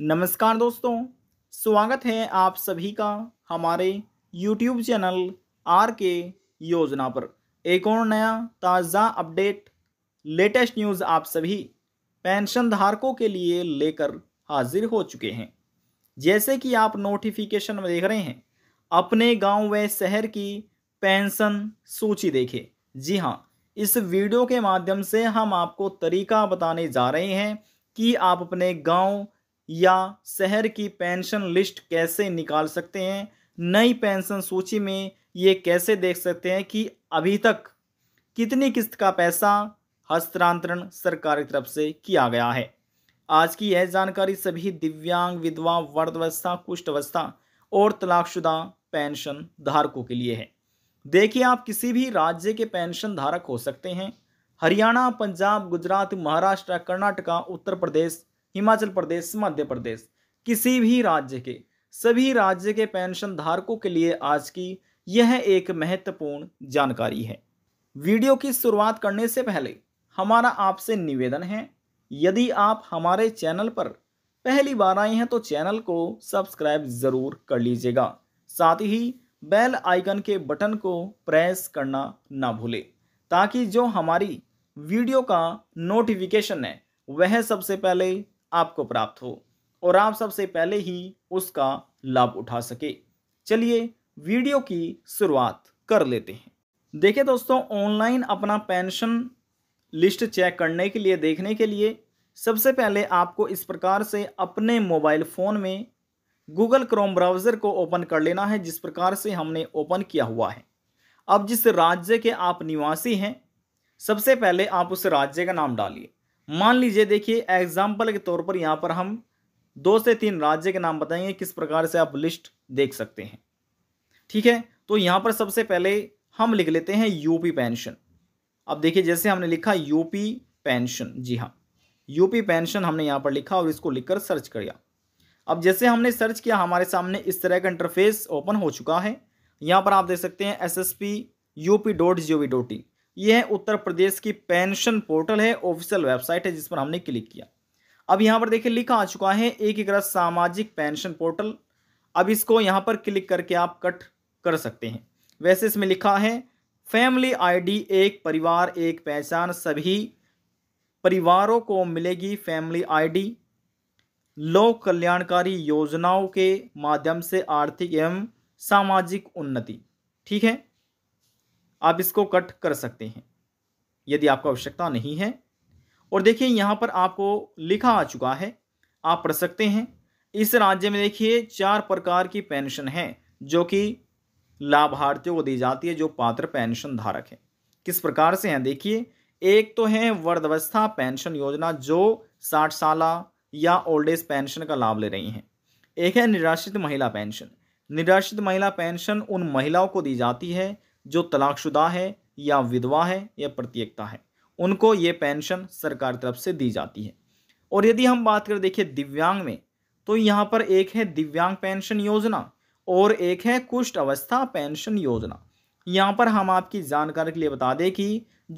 नमस्कार दोस्तों स्वागत है आप सभी का हमारे YouTube चैनल आर के योजना पर एक और नया ताज़ा अपडेट लेटेस्ट न्यूज़ आप सभी पेंशन धारकों के लिए लेकर हाजिर हो चुके हैं जैसे कि आप नोटिफिकेशन में देख रहे हैं अपने गांव व शहर की पेंशन सूची देखें जी हाँ इस वीडियो के माध्यम से हम आपको तरीका बताने जा रहे हैं कि आप अपने गांव या शहर की पेंशन लिस्ट कैसे निकाल सकते हैं नई पेंशन सूची में ये कैसे देख सकते हैं कि अभी तक कितनी किस्त का पैसा हस्तांतरण सरकार की तरफ से किया गया है आज की यह जानकारी सभी दिव्यांग विधवा वर्धवस्था कुष्ठ अवस्था और तलाकशुदा पेंशन धारकों के लिए है देखिए आप किसी भी राज्य के पेंशन धारक हो सकते हैं हरियाणा पंजाब गुजरात महाराष्ट्र कर्नाटका उत्तर प्रदेश हिमाचल प्रदेश मध्य प्रदेश किसी भी राज्य के सभी राज्य के पेंशन धारकों के लिए आज की यह एक महत्वपूर्ण जानकारी है वीडियो की शुरुआत करने से पहले हमारा आपसे निवेदन है यदि आप हमारे चैनल पर पहली बार आए हैं तो चैनल को सब्सक्राइब ज़रूर कर लीजिएगा साथ ही बेल आइकन के बटन को प्रेस करना ना भूलें ताकि जो हमारी वीडियो का नोटिफिकेशन है वह सबसे पहले आपको प्राप्त हो और आप सबसे पहले ही उसका लाभ उठा सके चलिए वीडियो की शुरुआत कर लेते हैं देखिए दोस्तों ऑनलाइन अपना पेंशन लिस्ट चेक करने के लिए देखने के लिए सबसे पहले आपको इस प्रकार से अपने मोबाइल फ़ोन में गूगल क्रोम ब्राउज़र को ओपन कर लेना है जिस प्रकार से हमने ओपन किया हुआ है अब जिस राज्य के आप निवासी हैं सबसे पहले आप उस राज्य का नाम डालिए मान लीजिए देखिए एग्जाम्पल के तौर पर यहाँ पर हम दो से तीन राज्य के नाम बताएंगे किस प्रकार से आप लिस्ट देख सकते हैं ठीक है तो यहाँ पर सबसे पहले हम लिख लेते हैं यूपी पेंशन अब देखिए जैसे हमने लिखा यूपी पेंशन जी हाँ यूपी पेंशन हमने यहाँ पर लिखा और इसको लिखकर सर्च किया अब जैसे हमने सर्च किया हमारे सामने इस तरह का इंटरफेस ओपन हो चुका है यहाँ पर आप देख सकते हैं S S P U P dot G O V dot in ये है उत्तर प्रदेश की पेंशन पोर्टल है ऑफिशियल वेबसाइट है जिस पर हमने क्लिक किया अब यहाँ पर देखिए लिखा आ चुका है एकीकृत सामाजिक पेंशन पोर्टल अब इसको यहाँ पर क्लिक करके आप कट कर सकते हैं वैसे इसमें लिखा है फैमिली आईडी एक परिवार एक पहचान सभी परिवारों को मिलेगी फैमिली आईडी लोक कल्याणकारी योजनाओं के माध्यम से आर्थिक एवं सामाजिक उन्नति ठीक है आप इसको कट कर सकते हैं यदि आपको आवश्यकता नहीं है और देखिए यहाँ पर आपको लिखा आ चुका है आप पढ़ सकते हैं इस राज्य में देखिए चार प्रकार की पेंशन है जो कि लाभार्थियों को दी जाती है जो पात्र पेंशन धारक है किस प्रकार से हैं देखिए एक तो है वर्धवस्था पेंशन योजना जो साठ साल या ओल्ड एज पेंशन का लाभ ले रही हैं एक है निराश्रित महिला पेंशन निराश्रित महिला पेंशन उन महिलाओं को दी जाती है जो तलाकशुदा है या विधवा है या प्रत्येकता है उनको ये पेंशन सरकार तरफ से दी जाती है और यदि हम बात करें देखिए दिव्यांग में तो यहाँ पर एक है दिव्यांग पेंशन योजना और एक है कुष्ठ अवस्था पेंशन योजना यहाँ पर हम आपकी जानकारी के लिए बता दें कि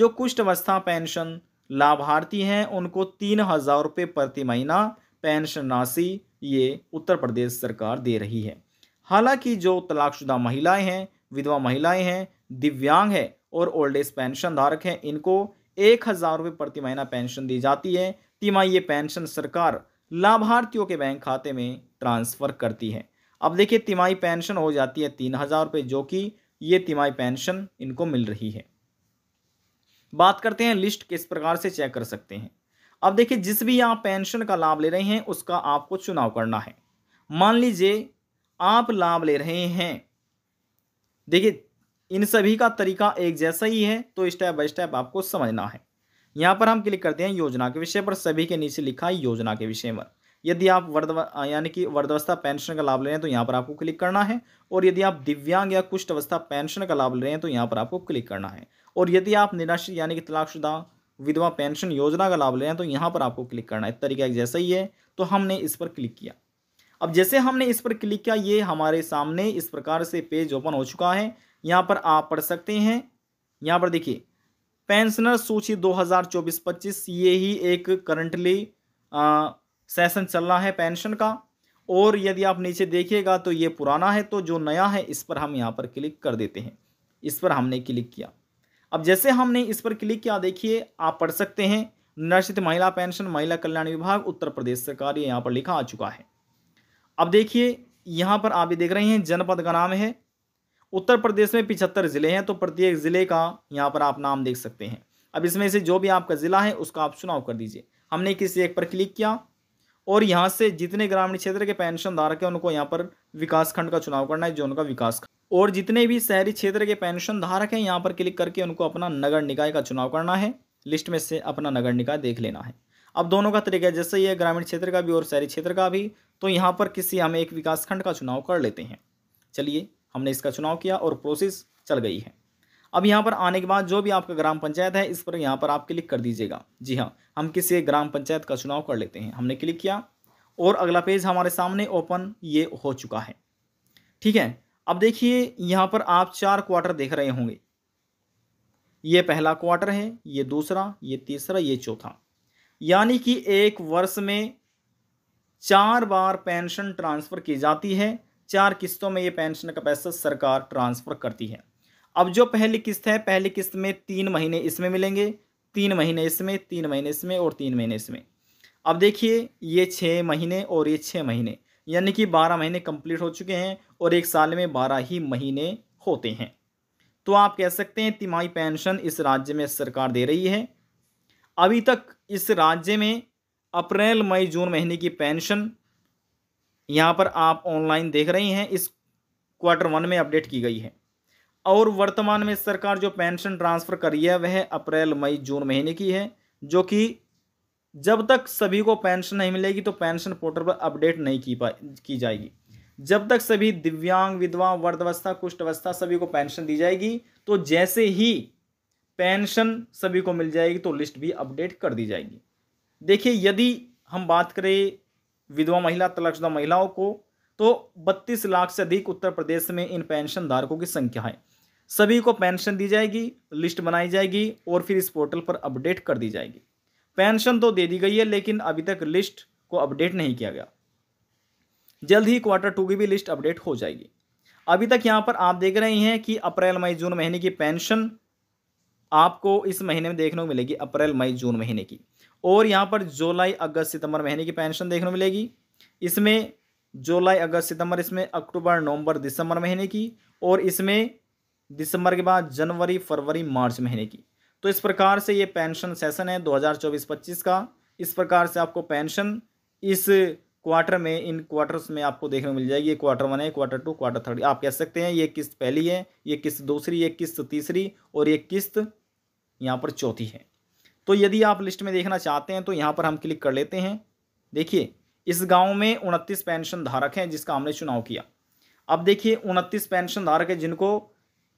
जो कुष्ठ अवस्था पेंशन लाभार्थी हैं उनको तीन हज़ार रुपये प्रति महीना पेंशन राशि ये उत्तर प्रदेश सरकार दे रही है हालांकि जो तलाकशुदा महिलाएं हैं विधवा महिलाएं हैं दिव्यांग है और ओल्ड एज पेंशन धारक हैं इनको एक हज़ार रुपये प्रति महीना पेंशन दी जाती है तिमाही ये पेंशन सरकार लाभार्थियों के बैंक खाते में ट्रांसफ़र करती है अब देखिए तिमाही पेंशन हो जाती है तीन हज़ार रुपये जो कि ये तिमाही पेंशन इनको मिल रही है बात करते हैं लिस्ट किस प्रकार से चेक कर सकते हैं अब देखिए जिस भी आप पेंशन का लाभ ले रहे हैं उसका आपको चुनाव करना है मान लीजिए आप लाभ ले रहे हैं देखिए इन सभी का तरीका एक जैसा ही है तो स्टेप बाय स्टेप आपको समझना है यहाँ पर हम क्लिक करते हैं योजना के विषय पर सभी के नीचे लिखा है योजना के विषय में यदि आप वर्ध यानी कि वर्धावस्था पेंशन का लाभ ले रहे हैं तो यहाँ पर आपको क्लिक करना है और यदि आप दिव्यांग या कुष्ठ अवस्था पेंशन का लाभ ले रहे हैं तो यहाँ पर आपको क्लिक करना है और यदि आप निराश्रित यानी कि तलाकशुदा विधवा पेंशन योजना का लाभ ले रहे हैं तो यहाँ पर आपको क्लिक करना है तरीका जैसा ही है तो हमने इस पर क्लिक किया अब जैसे हमने इस पर क्लिक किया ये हमारे सामने इस प्रकार से पेज ओपन हो चुका है यहाँ पर आप पढ़ सकते हैं यहाँ पर देखिए पेंशनर सूची 2024-25 ये ही एक करंटली सेशन चल रहा है पेंशन का और यदि आप नीचे देखिएगा तो ये पुराना है तो जो नया है इस पर हम यहाँ पर क्लिक कर देते हैं इस पर हमने क्लिक किया अब जैसे हमने इस पर क्लिक किया देखिए आप पढ़ सकते हैं नर्सित महिला पेंशन महिला कल्याण विभाग उत्तर प्रदेश सरकार ये यहाँ पर लिखा आ चुका है अब देखिए यहाँ पर आप ये देख रहे हैं जनपद का नाम है उत्तर प्रदेश में पिछहत्तर ज़िले हैं तो प्रत्येक ज़िले का यहाँ पर आप नाम देख सकते हैं अब इसमें से जो भी आपका ज़िला है उसका आप चुनाव कर दीजिए हमने किसी एक पर क्लिक किया और यहाँ से जितने ग्रामीण क्षेत्र के पेंशन धारक हैं उनको यहाँ पर विकास खंड का चुनाव करना है जो उनका विकास खंड और जितने भी शहरी क्षेत्र के पेंशन धारक हैं यहाँ पर क्लिक करके उनको अपना नगर निकाय का चुनाव करना है लिस्ट में से अपना नगर निकाय देख लेना है अब दोनों का तरीका जैसे ये ग्रामीण क्षेत्र का भी और शहरी क्षेत्र का भी तो यहाँ पर किसी हम एक विकास खंड का चुनाव कर लेते हैं चलिए हमने इसका चुनाव किया और प्रोसेस चल गई है अब यहाँ पर आने के बाद जो भी आपका ग्राम पंचायत है इस पर यहाँ पर आप क्लिक कर दीजिएगा जी हाँ हम किसी एक ग्राम पंचायत का चुनाव कर लेते हैं हमने क्लिक किया और अगला पेज हमारे सामने ओपन ये हो चुका है ठीक है अब देखिए यहाँ पर आप चार क्वार्टर देख रहे होंगे ये पहला क्वार्टर है ये दूसरा ये तीसरा ये चौथा यानी कि एक वर्ष में चार बार पेंशन ट्रांसफ़र की जाती है चार किस्तों में ये पेंशन का पैसा सरकार ट्रांसफ़र करती है अब जो पहली किस्त है पहली किस्त में तीन महीने इसमें मिलेंगे तीन महीने इसमें तीन महीने इसमें और तीन महीने इसमें अब देखिए ये छः महीने और ये छः महीने यानी कि बारह महीने कंप्लीट हो चुके हैं और एक साल में बारह ही महीने होते हैं तो आप कह सकते हैं तिमाही पेंशन इस राज्य में सरकार दे रही है अभी तक इस राज्य में अप्रैल मई जून महीने की पेंशन यहाँ पर आप ऑनलाइन देख रही हैं इस क्वार्टर वन में अपडेट की गई है और वर्तमान में सरकार जो पेंशन ट्रांसफ़र कर रही है वह अप्रैल मई जून महीने की है जो कि जब तक सभी को पेंशन नहीं मिलेगी तो पेंशन पोर्टल पर अपडेट नहीं की पा की जाएगी जब तक सभी दिव्यांग विधवा वर्धवस्था कुष्ठ अवस्था सभी को पेंशन दी जाएगी तो जैसे ही पेंशन सभी को मिल जाएगी तो लिस्ट भी अपडेट कर दी जाएगी देखिए यदि हम बात करें विधवा महिला तलाकशुदा महिलाओं को तो 32 लाख से अधिक उत्तर प्रदेश में इन पेंशन धारकों की संख्या है सभी को पेंशन दी जाएगी लिस्ट बनाई जाएगी और फिर इस पोर्टल पर अपडेट कर दी जाएगी पेंशन तो दे दी गई है लेकिन अभी तक लिस्ट को अपडेट नहीं किया गया जल्द ही क्वार्टर टू की भी लिस्ट अपडेट हो जाएगी अभी तक यहाँ पर आप देख रहे हैं कि अप्रैल मई जून महीने की पेंशन आपको इस महीने में देखने को मिलेगी अप्रैल मई जून महीने की और यहाँ पर जुलाई अगस्त सितंबर महीने की पेंशन देखने को मिलेगी इसमें जुलाई अगस्त सितंबर इसमें अक्टूबर नवंबर दिसंबर महीने की और इसमें दिसंबर के बाद जनवरी फरवरी मार्च महीने की तो इस प्रकार से ये पेंशन सेशन है 2024-25 का इस प्रकार से आपको पेंशन इस क्वार्टर में इन क्वार्टर्स में आपको देखने को मिल जाएगी ये क्वार्टर वन है क्वार्टर टू क्वार्टर थर्ड आप कह सकते हैं ये किस्त पहली है ये किस्त दूसरी ये किस्त तीसरी और ये किस्त यहाँ पर चौथी है तो यदि आप लिस्ट में देखना चाहते हैं तो यहाँ पर हम क्लिक कर लेते हैं देखिए इस गांव में उनतीस पेंशन धारक हैं जिसका हमने चुनाव किया अब देखिए उनतीस पेंशन धारक है जिनको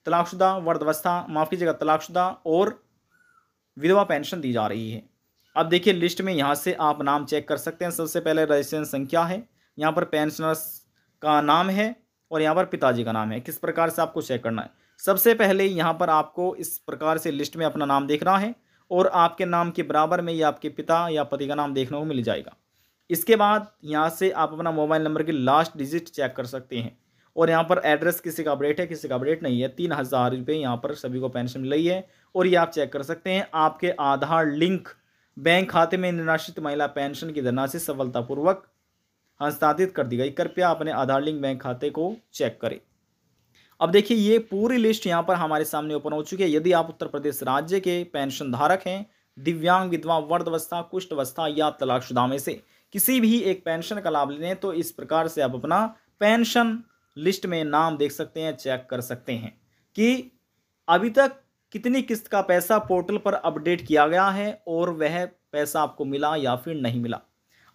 तलाकशुदा वर्धवस्था माफ़ कीजिएगा तलाकशुदा और विधवा पेंशन दी जा रही है अब देखिए लिस्ट में यहाँ से आप नाम चेक कर सकते हैं सबसे पहले रजिस्ट्रेशन संख्या है यहाँ पर पेंशनर्स का नाम है और यहाँ पर पिताजी का नाम है किस प्रकार से आपको चेक करना है सबसे पहले यहाँ पर आपको इस प्रकार से लिस्ट में अपना नाम देखना है और आपके नाम के बराबर में ये आपके पिता या पति का नाम देखने को मिल जाएगा इसके बाद यहाँ से आप अपना मोबाइल नंबर की लास्ट डिजिट चेक कर सकते हैं और यहाँ पर एड्रेस किसी का अपडेट है किसी का अपडेट नहीं है तीन हज़ार रुपये यहाँ पर सभी को पेंशन मिल रही है और ये आप चेक कर सकते हैं आपके आधार लिंक बैंक खाते में निराश्रित महिला पेंशन की धनराशि सफलतापूर्वक हस्तांतरित कर दी गई कृपया अपने आधार लिंक बैंक खाते को चेक करें अब देखिए ये पूरी लिस्ट यहाँ पर हमारे सामने ओपन हो चुकी है यदि आप उत्तर प्रदेश राज्य के पेंशन धारक हैं दिव्यांग विधवा वर्धवस्था कुष्ठवस्था या तलाकशुदा में से किसी भी एक पेंशन का लाभ लें तो इस प्रकार से आप अपना पेंशन लिस्ट में नाम देख सकते हैं चेक कर सकते हैं कि अभी तक कितनी किस्त का पैसा पोर्टल पर अपडेट किया गया है और वह पैसा आपको मिला या फिर नहीं मिला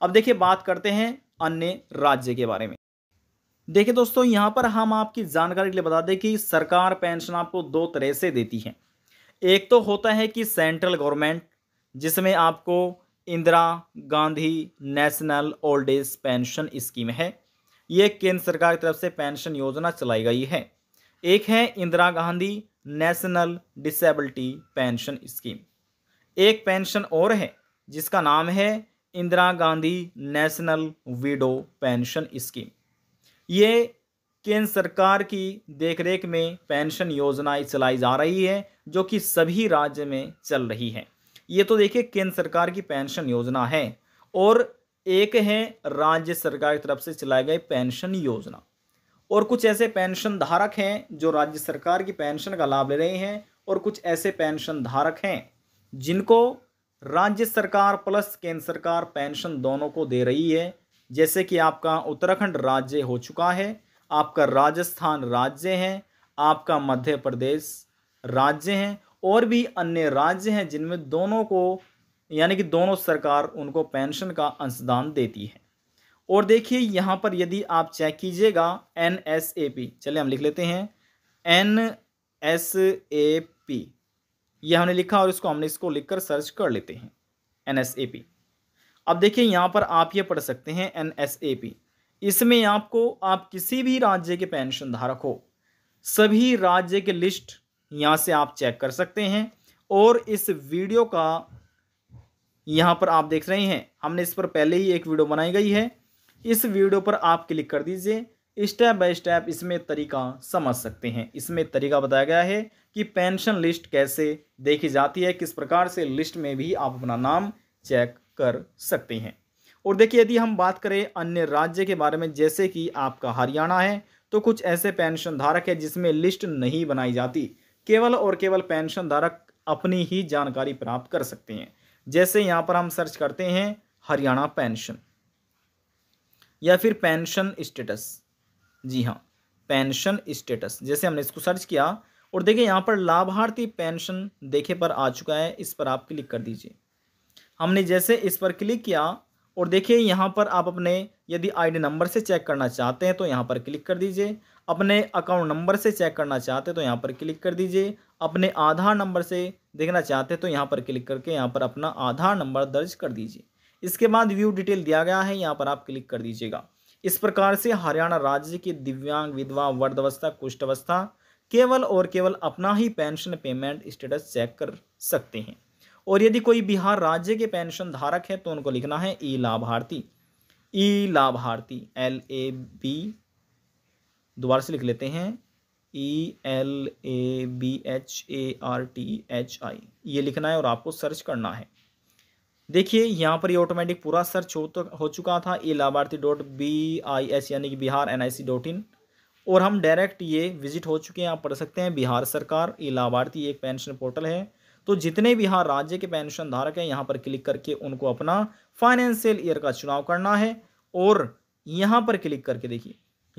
अब देखिए बात करते हैं अन्य राज्य के बारे में देखिए दोस्तों यहाँ पर हम आपकी जानकारी के लिए बता दें कि सरकार पेंशन आपको दो तरह से देती है एक तो होता है कि सेंट्रल गवर्नमेंट जिसमें आपको Indira Gandhi national old age pension scheme है ये केंद्र सरकार की तरफ से पेंशन योजना चलाई गई है एक है Indira Gandhi national disability pension scheme एक पेंशन और है जिसका नाम है Indira Gandhi national widow pension scheme ये केंद्र सरकार की देखरेख में पेंशन योजनाएं चलाई जा रही है जो कि सभी राज्य में चल रही है ये तो देखिए केंद्र सरकार की पेंशन योजना है और एक है राज्य सरकार की तरफ से चलाई गई पेंशन योजना और कुछ ऐसे पेंशन धारक हैं जो राज्य सरकार की पेंशन का लाभ ले रहे हैं और कुछ ऐसे पेंशन धारक हैं जिनको राज्य सरकार प्लस केंद्र सरकार पेंशन दोनों को दे रही है जैसे कि आपका उत्तराखंड राज्य हो चुका है आपका राजस्थान राज्य है आपका मध्य प्रदेश राज्य हैं और भी अन्य राज्य हैं जिनमें दोनों को यानी कि दोनों सरकार उनको पेंशन का अंशदान देती है और देखिए यहाँ पर यदि आप चेक कीजिएगा एन एस ए पी चले हम लिख लेते हैं एन एस ए पी ये हमने लिखा और इसको हमने इसको लिखकर सर्च कर लेते हैं एन एस ए पी अब देखिए यहाँ पर आप ये पढ़ सकते हैं एन एस ए पी इसमें आपको आप किसी भी राज्य के पेंशन धारक हो सभी राज्य के लिस्ट यहाँ से आप चेक कर सकते हैं और इस वीडियो का यहाँ पर आप देख रहे हैं हमने इस पर पहले ही एक वीडियो बनाई गई है इस वीडियो पर आप क्लिक कर दीजिए स्टेप बाय स्टेप इसमें तरीका समझ सकते हैं इसमें तरीका बताया गया है कि पेंशन लिस्ट कैसे देखी जाती है किस प्रकार से लिस्ट में भी आप अपना नाम चेक कर सकते हैं और देखिए यदि हम बात करें अन्य राज्य के बारे में जैसे कि आपका हरियाणा है तो कुछ ऐसे पेंशन धारक है जिसमें लिस्ट नहीं बनाई जाती केवल और केवल पेंशन धारक अपनी ही जानकारी प्राप्त कर सकते हैं जैसे यहाँ पर हम सर्च करते हैं हरियाणा पेंशन या फिर पेंशन स्टेटस जी हाँ पेंशन स्टेटस जैसे हमने इसको सर्च किया और देखिए यहाँ पर लाभार्थी पेंशन देखे पर आ चुका है इस पर आप क्लिक कर दीजिए हमने जैसे इस पर क्लिक किया और देखिए यहाँ पर आप अपने यदि आईडी नंबर से चेक करना चाहते हैं तो यहाँ पर क्लिक कर दीजिए अपने अकाउंट नंबर से चेक करना चाहते हैं तो यहाँ पर क्लिक कर दीजिए अपने आधार नंबर से देखना चाहते हैं तो यहाँ पर क्लिक करके यहाँ पर अपना आधार नंबर दर्ज कर दीजिए इसके बाद व्यू डिटेल दिया गया है यहाँ पर आप क्लिक कर दीजिएगा इस प्रकार से हरियाणा राज्य के दिव्यांग विधवा वर्ध अवस्था अवस्था केवल और केवल अपना ही पेंशन पेमेंट स्टेटस चेक कर सकते हैं और यदि कोई बिहार राज्य के पेंशन धारक है तो उनको लिखना है ई लाभार्थी ई लाभार्थी एल ए बी दोबारा से लिख लेते हैं E L A B H A R T H I ये लिखना है और आपको सर्च करना है देखिए यहाँ पर ये ऑटोमेटिक पूरा सर्च हो तो हो चुका था ई लाभार्थी डॉट बी आई एस यानी कि Bihar N I C dot in और हम डायरेक्ट ये विजिट हो चुके हैं आप पढ़ सकते हैं बिहार सरकार ई लाभार्थी एक पेंशन पोर्टल है तो जितने बिहार राज्य के पेंशन धारक हैं यहाँ पर क्लिक करके उनको अपना फाइनेंशियल ईयर का चुनाव करना है और यहाँ पर क्लिक करके देखिए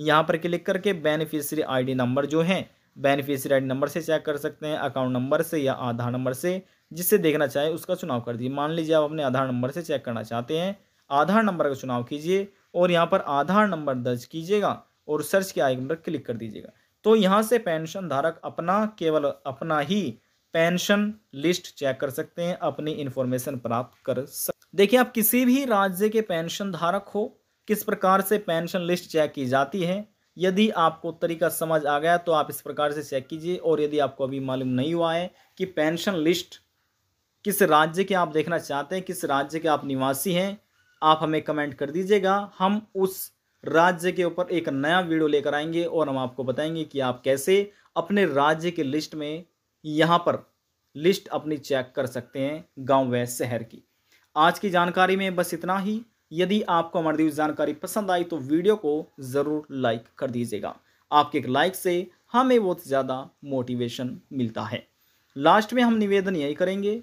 यहाँ पर क्लिक करके बेनिफिशरी आईडी नंबर जो है बेनिफिशरी आईडी नंबर से चेक कर सकते हैं अकाउंट नंबर से या आधार नंबर से जिससे देखना चाहे उसका चुनाव कर दीजिए मान लीजिए आप अपने आधार नंबर से चेक करना चाहते हैं आधार नंबर का चुनाव कीजिए और यहाँ पर आधार नंबर दर्ज कीजिएगा और सर्च के आइकन पर क्लिक कर दीजिएगा तो यहाँ से पेंशन धारक अपना केवल अपना ही पेंशन लिस्ट चेक कर सकते हैं अपनी इन्फॉर्मेशन प्राप्त कर सकते देखिए आप किसी भी राज्य के पेंशन धारक हो किस प्रकार से पेंशन लिस्ट चेक की जाती है यदि आपको तरीका समझ आ गया तो आप इस प्रकार से चेक कीजिए और यदि आपको अभी मालूम नहीं हुआ है कि पेंशन लिस्ट किस राज्य के आप देखना चाहते हैं किस राज्य के आप निवासी हैं आप हमें कमेंट कर दीजिएगा हम उस राज्य के ऊपर एक नया वीडियो लेकर आएंगे और हम आपको बताएंगे कि आप कैसे अपने राज्य के लिस्ट में यहाँ पर लिस्ट अपनी चेक कर सकते हैं गांव व शहर की आज की जानकारी में बस इतना ही यदि आपको हमारे दी जानकारी पसंद आई तो वीडियो को ज़रूर लाइक कर दीजिएगा आपके एक लाइक से हमें बहुत ज़्यादा मोटिवेशन मिलता है लास्ट में हम निवेदन यही करेंगे